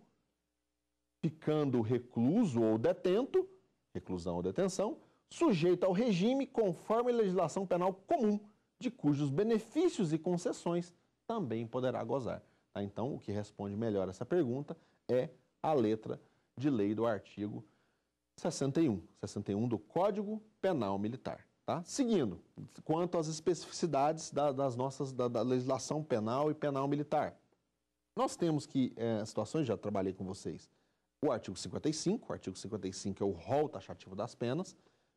ficando recluso ou detento, reclusão ou detenção, sujeito ao regime conforme legislação penal comum, de cujos benefícios e concessões também poderá gozar. Tá? Então, o que responde melhor essa pergunta é a letra de lei do artigo 61, 61 do Código Penal Militar. Tá? Seguindo, quanto às especificidades da, das nossas, da, da, legislação penal e penal militar. Nós temos que, é, situações, já trabalhei com vocês, o artigo 55, o artigo 55 é o rol taxativo das penas.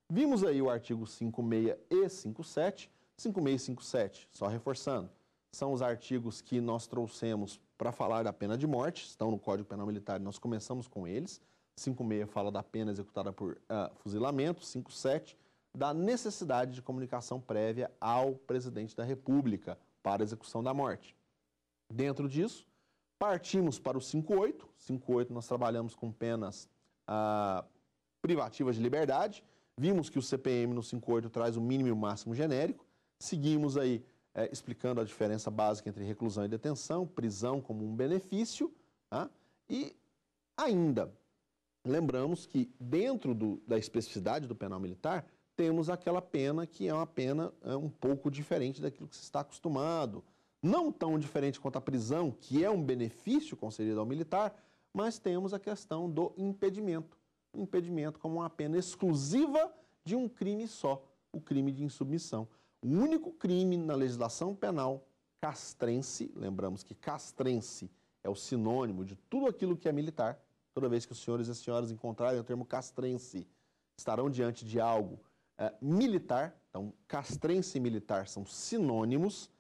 Vimos aí o artigo 56 e 57, 5657, só reforçando, são os artigos que nós trouxemos para falar da pena de morte, estão no Código Penal Militar, nós começamos com eles. 56 fala da pena executada por uh, fuzilamento, 57 da necessidade de comunicação prévia ao presidente da República para execução da morte. Dentro disso, partimos para o 58. 58 nós trabalhamos com penas ah, privativas de liberdade. Vimos que o CPM no 58 traz o mínimo e o máximo genérico. Seguimos aí é, explicando a diferença básica entre reclusão e detenção, prisão como um benefício, tá? e ainda lembramos que dentro do, da especificidade do penal militar temos aquela pena que é uma pena é, um pouco diferente daquilo que se está acostumado, não tão diferente quanto a prisão, que é um benefício concedido ao militar, mas temos a questão do impedimento. Impedimento como uma pena exclusiva de um crime só, o crime de insubmissão. O único crime na legislação penal castrense, lembramos que castrense é o sinônimo de tudo aquilo que é militar, toda vez que os senhores e as senhoras encontrarem o termo castrense, estarão diante de algo é, militar, então castrense e militar são sinônimos,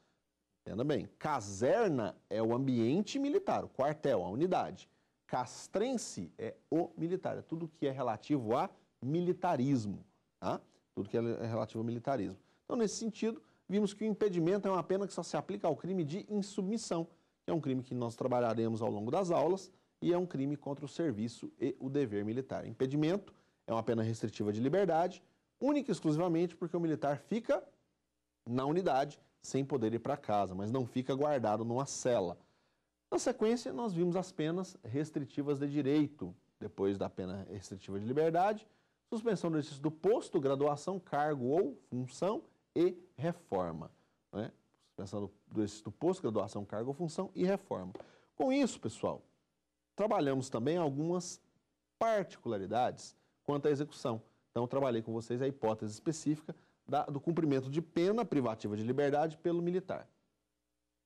entenda bem, caserna é o ambiente militar, o quartel, a unidade, castrense é o militar, é tudo que é relativo a militarismo, tá? Tudo que é relativo ao militarismo. Então, nesse sentido, vimos que o impedimento é uma pena que só se aplica ao crime de insubmissão, que é um crime que nós trabalharemos ao longo das aulas e é um crime contra o serviço e o dever militar. Impedimento é uma pena restritiva de liberdade, única e exclusivamente porque o militar fica na unidade sem poder ir para casa, mas não fica guardado numa cela. Na sequência, nós vimos as penas restritivas de direito, depois da pena restritiva de liberdade, suspensão do exercício do posto, graduação, cargo ou função e reforma. Né? Pensando do, do pós-graduação, cargo, função e reforma. Com isso, pessoal, trabalhamos também algumas particularidades quanto à execução. Então, trabalhei com vocês a hipótese específica da, do cumprimento de pena privativa de liberdade pelo militar.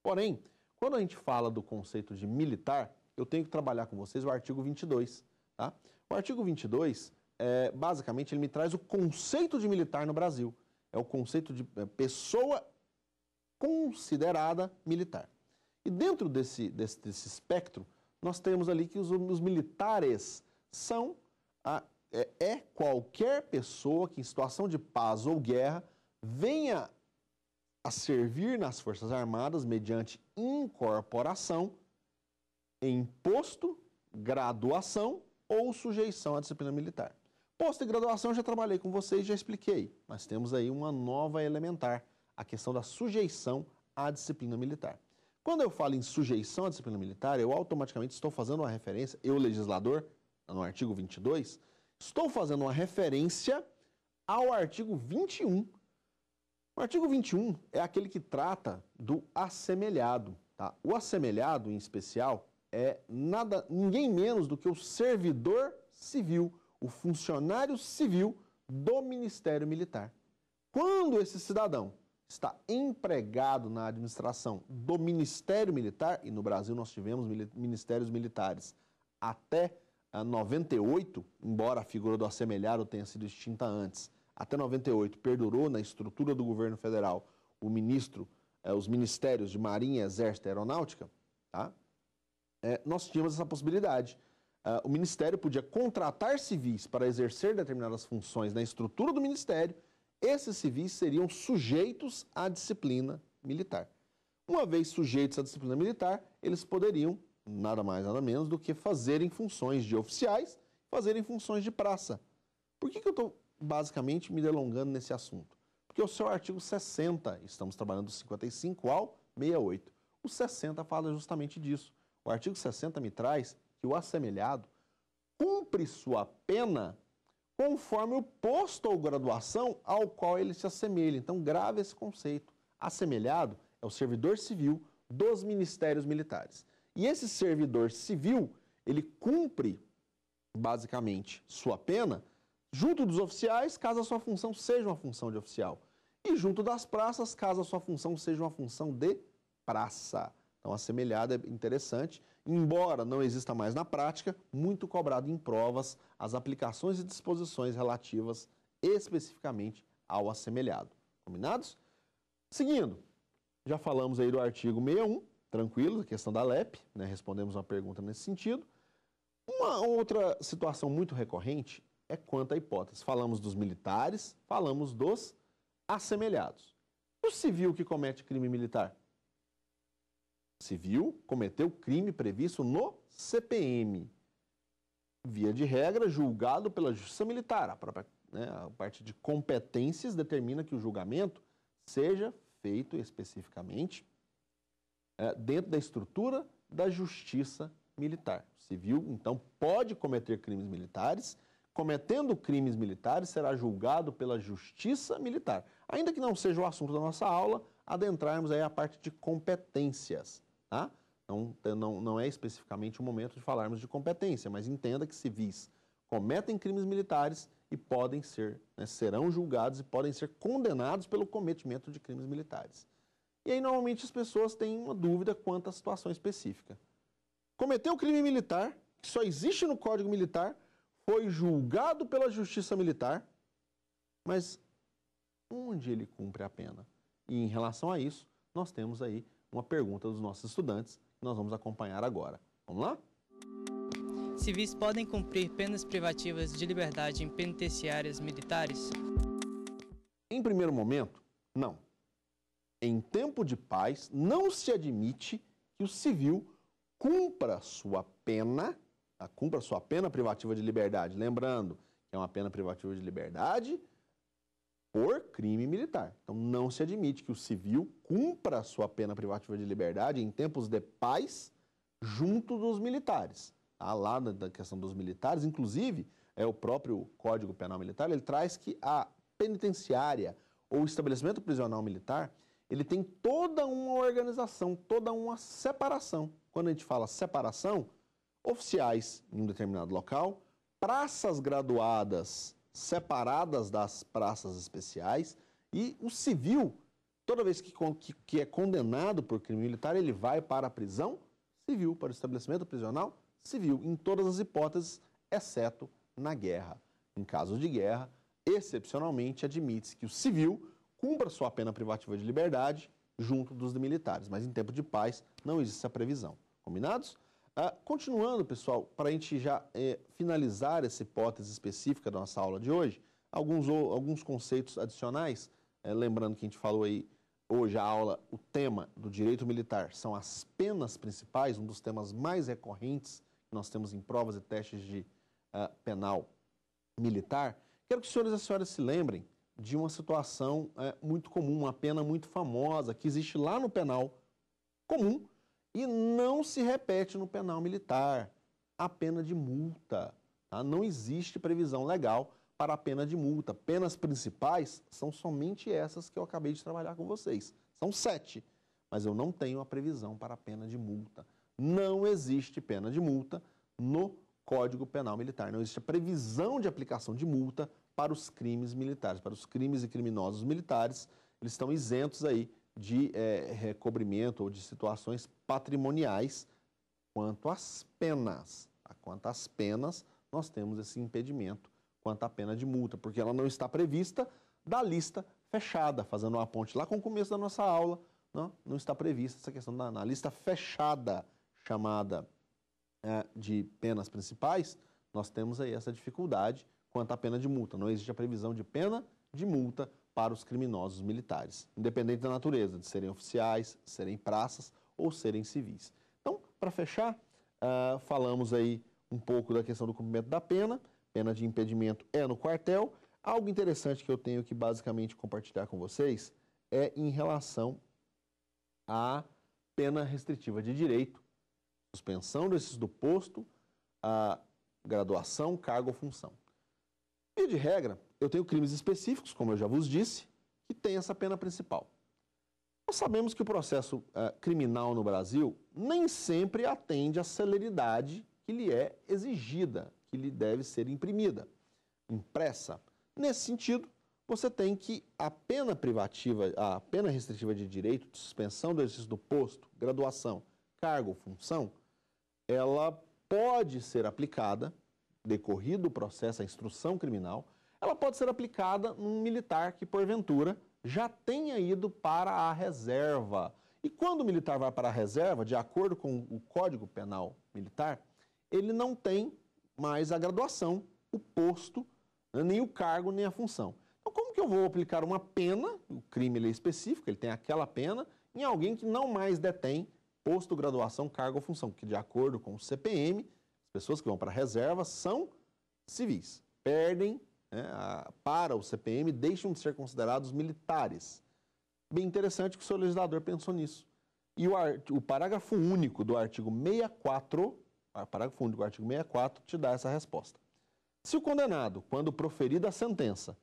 Porém, quando a gente fala do conceito de militar, eu tenho que trabalhar com vocês o artigo 22. Tá? O artigo 22, é, basicamente, ele me traz o conceito de militar no Brasil é o conceito de é, pessoa considerada militar. E dentro desse, desse, desse espectro, nós temos ali que os, os militares são a, é, é qualquer pessoa que em situação de paz ou guerra venha a servir nas Forças Armadas mediante incorporação em posto, graduação ou sujeição à disciplina militar. Pós-graduação, já trabalhei com vocês, já expliquei, mas temos aí uma nova elementar, a questão da sujeição à disciplina militar. Quando eu falo em sujeição à disciplina militar, eu automaticamente estou fazendo uma referência, eu legislador, no artigo 22, estou fazendo uma referência ao artigo 21. O artigo 21 é aquele que trata do assemelhado. Tá? O assemelhado, em especial, é nada, ninguém menos do que o servidor civil, o funcionário civil do Ministério Militar. Quando esse cidadão está empregado na administração do Ministério Militar, e no Brasil nós tivemos ministérios militares até 98, ah, embora a figura do assemelhado tenha sido extinta antes, até 98 perdurou na estrutura do governo federal o ministro, eh, os ministérios de Marinha, Exército e Aeronáutica, tá? Eh, nós tínhamos essa possibilidade ah, o Ministério podia contratar civis para exercer determinadas funções na estrutura do Ministério, esses civis seriam sujeitos à disciplina militar. Uma vez sujeitos à disciplina militar, eles poderiam, nada mais nada menos, do que fazerem funções de oficiais, fazerem funções de praça. Por que, que eu estou basicamente me delongando nesse assunto? Porque o seu artigo 60, estamos trabalhando do 55 ao 68, o 60 fala justamente disso. O artigo 60 me traz que o assemelhado cumpre sua pena conforme o posto ou graduação ao qual ele se assemelha. Então, grave esse conceito. Assemelhado é o servidor civil dos ministérios militares. E esse servidor civil, ele cumpre, basicamente, sua pena junto dos oficiais, caso a sua função seja uma função de oficial. E junto das praças, caso a sua função seja uma função de praça. Então, assemelhado é interessante Embora não exista mais na prática, muito cobrado em provas as aplicações e disposições relativas especificamente ao assemelhado. Combinados? Seguindo, já falamos aí do artigo 61, tranquilo, a questão da LEP, né? respondemos uma pergunta nesse sentido. Uma outra situação muito recorrente é quanto à hipótese. Falamos dos militares, falamos dos assemelhados. O civil que comete crime militar civil cometeu crime previsto no CPM. Via de regra, julgado pela Justiça Militar. A própria né, a parte de competências determina que o julgamento seja feito especificamente é, dentro da estrutura da Justiça Militar. O civil, então, pode cometer crimes militares. Cometendo crimes militares, será julgado pela Justiça Militar. Ainda que não seja o assunto da nossa aula, adentrarmos aí a parte de competências. Tá? Não, não, não é especificamente o momento de falarmos de competência, mas entenda que civis cometem crimes militares e podem ser, né, serão julgados e podem ser condenados pelo cometimento de crimes militares. E aí, normalmente, as pessoas têm uma dúvida quanto à situação específica. Cometeu crime militar, que só existe no Código Militar, foi julgado pela Justiça Militar, mas onde ele cumpre a pena? E em relação a isso, nós temos aí uma pergunta dos nossos estudantes que nós vamos acompanhar agora. Vamos lá? Civis podem cumprir penas privativas de liberdade em penitenciárias militares? Em primeiro momento, não. Em tempo de paz, não se admite que o civil cumpra sua pena, tá? cumpra sua pena privativa de liberdade. Lembrando que é uma pena privativa de liberdade por crime militar. Então não se admite que o civil cumpra a sua pena privativa de liberdade em tempos de paz junto dos militares. Tá? Lá na questão dos militares, inclusive, é o próprio Código Penal Militar, ele traz que a penitenciária ou estabelecimento prisional militar, ele tem toda uma organização, toda uma separação. Quando a gente fala separação, oficiais em um determinado local, praças graduadas separadas das praças especiais. E o civil, toda vez que, que, que é condenado por crime militar, ele vai para a prisão civil, para o estabelecimento prisional civil, em todas as hipóteses, exceto na guerra. Em casos de guerra, excepcionalmente, admite-se que o civil cumpra sua pena privativa de liberdade junto dos militares, mas em tempo de paz não existe essa previsão. Combinados? Ah, continuando, pessoal, para a gente já é, finalizar essa hipótese específica da nossa aula de hoje, alguns, alguns conceitos adicionais, é, lembrando que a gente falou aí hoje a aula, o tema do direito militar são as penas principais, um dos temas mais recorrentes que nós temos em provas e testes de ah, penal militar. Quero que os senhores e as senhoras se lembrem de uma situação eh, muito comum, uma pena muito famosa que existe lá no penal comum e não se repete no penal militar a pena de multa. Tá? Não existe previsão legal para a pena de multa. Penas principais são somente essas que eu acabei de trabalhar com vocês. São sete, mas eu não tenho a previsão para a pena de multa. Não existe pena de multa no Código Penal Militar. Não existe a previsão de aplicação de multa para os crimes militares, para os crimes e criminosos militares. Eles estão isentos aí de é, recobrimento ou de situações patrimoniais quanto às penas. Tá? Quanto às penas, nós temos esse impedimento quanto à pena de multa, porque ela não está prevista da lista fechada, fazendo uma ponte lá com o começo da nossa aula, não, não está prevista essa questão da, na lista fechada, chamada é, de penas principais, nós temos aí essa dificuldade quanto à pena de multa. Não existe a previsão de pena de multa para os criminosos militares, independente da natureza, de serem oficiais, serem praças ou serem civis. Então, para fechar, uh, falamos aí um pouco da questão do cumprimento da pena, pena de impedimento é no quartel. Algo interessante que eu tenho que basicamente compartilhar com vocês é em relação à pena restritiva de direito, suspensão desses do posto, a graduação, cargo ou função. E de regra, eu tenho crimes específicos, como eu já vos disse, que tem essa pena principal. Nós sabemos que o processo eh, criminal no Brasil nem sempre atende à celeridade que lhe é exigida, que lhe deve ser imprimida, impressa. Nesse sentido, você tem que a pena privativa, a pena restritiva de direito, de suspensão do exercício do posto, graduação, cargo, função, ela pode ser aplicada, decorrido o processo, a instrução criminal, ela pode ser aplicada num militar que, porventura, já tenha ido para a reserva. E quando o militar vai para a reserva, de acordo com o Código Penal Militar, ele não tem mais a graduação, o posto, né, nem o cargo, nem a função. Então, como que eu vou aplicar uma pena, o crime ele é específico, ele tem aquela pena, em alguém que não mais detém posto, graduação, cargo ou função, que de acordo com o CPM, as pessoas que vão para a reserva são civis, perdem né, a, para o CPM deixam de ser considerados militares. Bem interessante que o seu legislador pensou nisso. E o, art, o parágrafo único do artigo 64, ah, parágrafo único do artigo 64, te dá essa resposta. Se o condenado, quando proferida a sentença,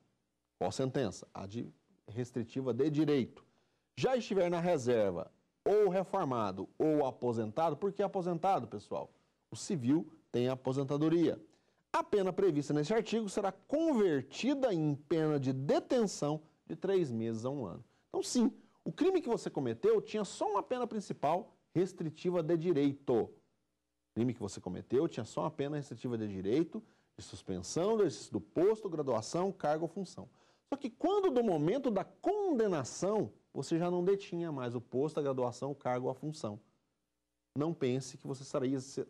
qual sentença? A de restritiva de direito, já estiver na reserva ou reformado ou aposentado, porque aposentado, pessoal, o civil tem aposentadoria. A pena prevista nesse artigo será convertida em pena de detenção de três meses a um ano. Então, sim, o crime que você cometeu tinha só uma pena principal restritiva de direito. O crime que você cometeu tinha só uma pena restritiva de direito de suspensão do exercício do posto, graduação, cargo ou função. Só que quando do momento da condenação, você já não detinha mais o posto, a graduação, o cargo ou a função. Não pense que você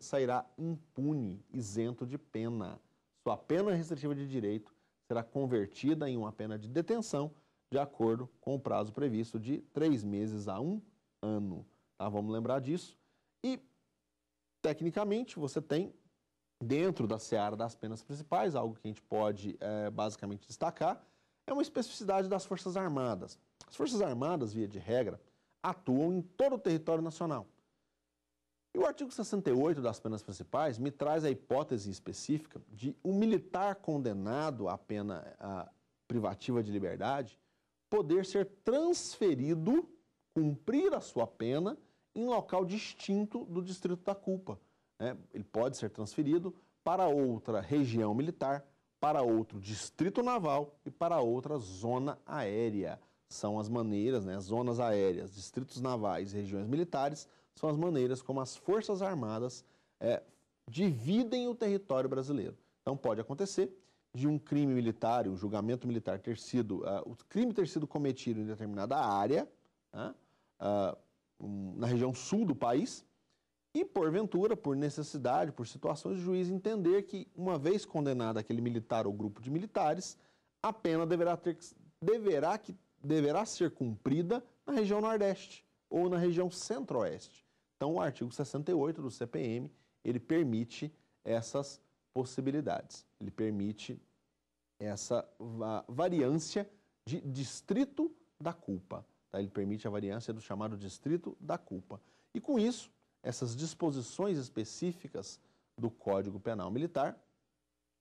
sairá impune, isento de pena. Sua pena restritiva de direito será convertida em uma pena de detenção, de acordo com o prazo previsto de três meses a um ano. Tá? Vamos lembrar disso. E, tecnicamente, você tem, dentro da seara das penas principais, algo que a gente pode é, basicamente destacar, é uma especificidade das Forças Armadas. As Forças Armadas, via de regra, atuam em todo o território nacional. E o artigo 68 das penas principais me traz a hipótese específica de um militar condenado à pena à privativa de liberdade poder ser transferido, cumprir a sua pena em local distinto do distrito da culpa. Né? Ele pode ser transferido para outra região militar, para outro distrito naval e para outra zona aérea. São as maneiras, né? zonas aéreas, distritos navais e regiões militares são as maneiras como as Forças Armadas é, dividem o território brasileiro. Então pode acontecer de um crime militar, um julgamento militar ter sido, uh, o crime ter sido cometido em determinada área, uh, na região sul do país, e porventura, por necessidade, por situações, o juiz entender que, uma vez condenado aquele militar ou grupo de militares, a pena deverá, ter, deverá, que, deverá ser cumprida na região nordeste ou na região centro-oeste. Então, o artigo 68 do CPM, ele permite essas possibilidades. Ele permite essa variância de distrito da culpa. Tá? Ele permite a variância do chamado distrito da culpa. E com isso, essas disposições específicas do Código Penal Militar,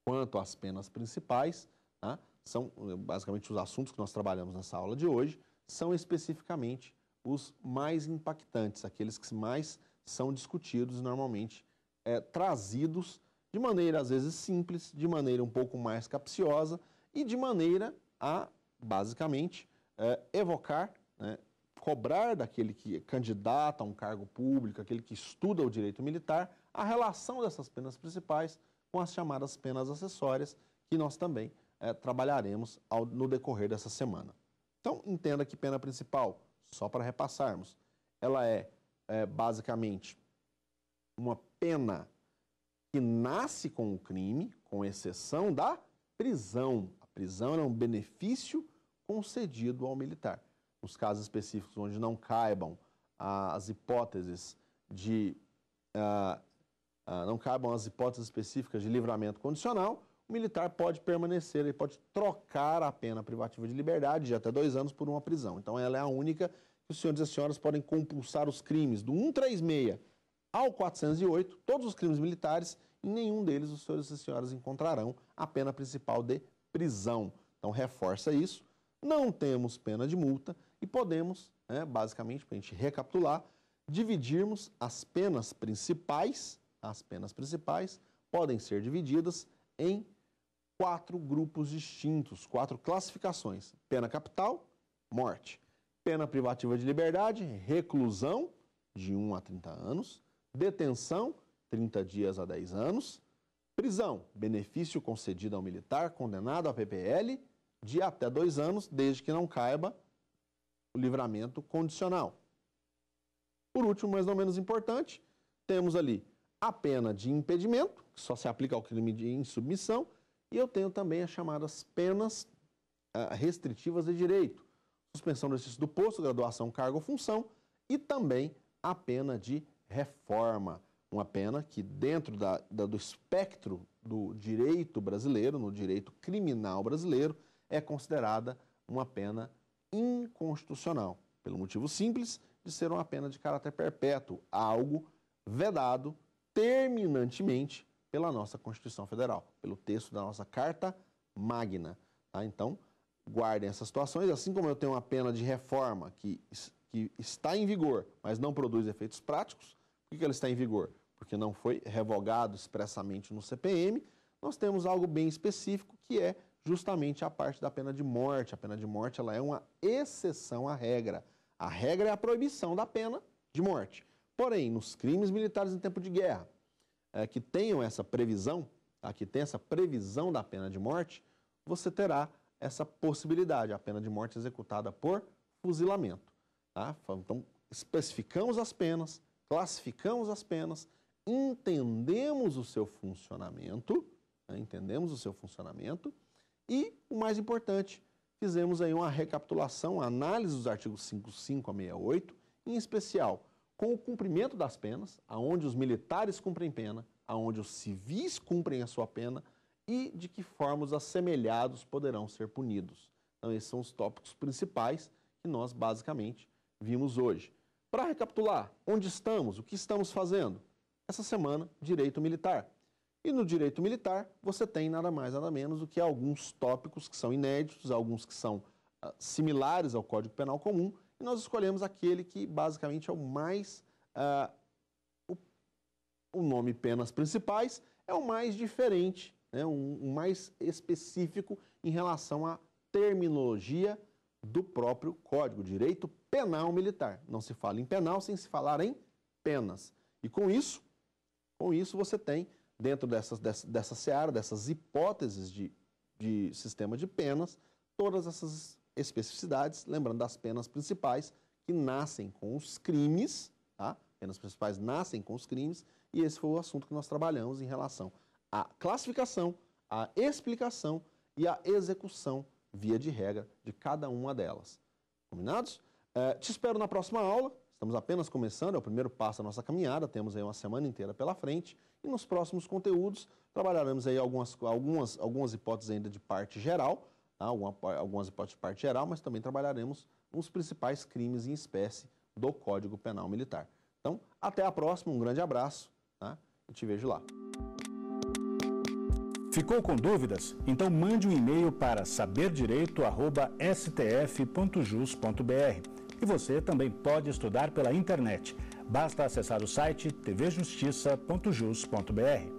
quanto às penas principais, tá? são eh, basicamente os assuntos que nós trabalhamos nessa aula de hoje, são especificamente os mais impactantes, aqueles que mais são discutidos normalmente é, trazidos de maneira às vezes simples, de maneira um pouco mais capciosa e de maneira a basicamente é, evocar, né, cobrar daquele que é candidata a um cargo público, aquele que estuda o direito militar, a relação dessas penas principais com as chamadas penas acessórias que nós também é, trabalharemos ao, no decorrer dessa semana. Então entenda que pena principal só para repassarmos, ela é, é basicamente uma pena que nasce com o crime, com exceção da prisão. A prisão é um benefício concedido ao militar. Nos casos específicos onde não caibam as hipóteses de uh, uh, não cabam as hipóteses específicas de livramento condicional, o militar pode permanecer, ele pode trocar a pena privativa de liberdade de até dois anos por uma prisão. Então, ela é a única que os senhores e as senhoras podem compulsar os crimes do 136 ao 408, todos os crimes militares, e nenhum deles os senhores e as senhoras encontrarão a pena principal de prisão. Então, reforça isso. Não temos pena de multa e podemos, né, basicamente, para a gente recapitular, dividirmos as penas principais, as penas principais podem ser divididas em quatro grupos distintos, quatro classificações: pena capital, morte, pena privativa de liberdade, reclusão de 1 a 30 anos, detenção 30 dias a 10 anos, prisão, benefício concedido ao militar condenado à PPL de até 2 anos, desde que não caiba o livramento condicional. Por último, mas não menos importante, temos ali a pena de impedimento, que só se aplica ao crime de insubmissão, e eu tenho também as chamadas penas ah, restritivas de direito, suspensão do exercício do posto, graduação, cargo ou função, e também a pena de reforma. Uma pena que, dentro da, da, do espectro do direito brasileiro, no direito criminal brasileiro, é considerada uma pena inconstitucional, pelo motivo simples de ser uma pena de caráter perpétuo, algo vedado terminantemente pela nossa Constituição Federal, pelo texto da nossa Carta Magna. Tá? Então, guardem essas situações, assim como eu tenho uma pena de reforma que, que está em vigor, mas não produz efeitos práticos, por que ela está em vigor? Porque não foi revogado expressamente no CPM, nós temos algo bem específico que é justamente a parte da pena de morte. A pena de morte ela é uma exceção à regra. A regra é a proibição da pena de morte. Porém, nos crimes militares em tempo de guerra, é, que tenham essa previsão, tá? que tenha essa previsão da pena de morte, você terá essa possibilidade, a pena de morte é executada por fuzilamento. Tá? Então, especificamos as penas, classificamos as penas, entendemos o seu funcionamento, né? entendemos o seu funcionamento, e o mais importante, fizemos aí uma recapitulação, uma análise dos artigos 55 a 68, em especial com o cumprimento das penas, aonde os militares cumprem pena, aonde os civis cumprem a sua pena e de que forma os assemelhados poderão ser punidos. Então, esses são os tópicos principais que nós basicamente vimos hoje. Para recapitular, onde estamos, o que estamos fazendo? Essa semana, direito militar. E no direito militar, você tem nada mais, nada menos do que alguns tópicos que são inéditos, alguns que são similares ao Código Penal comum e nós escolhemos aquele que basicamente é o mais. Uh, o, o, nome penas principais é o mais diferente, né, um, mais específico em relação à terminologia do próprio Código Direito Penal Militar. Não se fala em penal sem se falar em penas. E com isso, com isso você tem, dentro dessas, dessa, dessa seara, dessas hipóteses de, de sistema de penas, todas essas especificidades, lembrando das penas principais que nascem com os crimes, tá? Penas principais nascem com os crimes, e esse foi o assunto que nós trabalhamos em relação à classificação, à explicação e à execução, via de regra, de cada uma delas. Combinados? É, te espero na próxima aula. Estamos apenas começando, é o primeiro passo da nossa caminhada, temos aí uma semana inteira pela frente. E nos próximos conteúdos trabalharemos aí algumas, algumas, algumas hipóteses ainda de parte geral, alguma, tá? algumas hipóteses de parte geral, mas também trabalharemos os principais crimes em espécie do Código Penal Militar. Então, até a próxima, um grande abraço tá? e te vejo lá. Ficou com dúvidas? Então mande um e-mail para saberdireito.stf.jus.br. E você também pode estudar pela internet. Basta acessar o site tvjustiça.jus.br.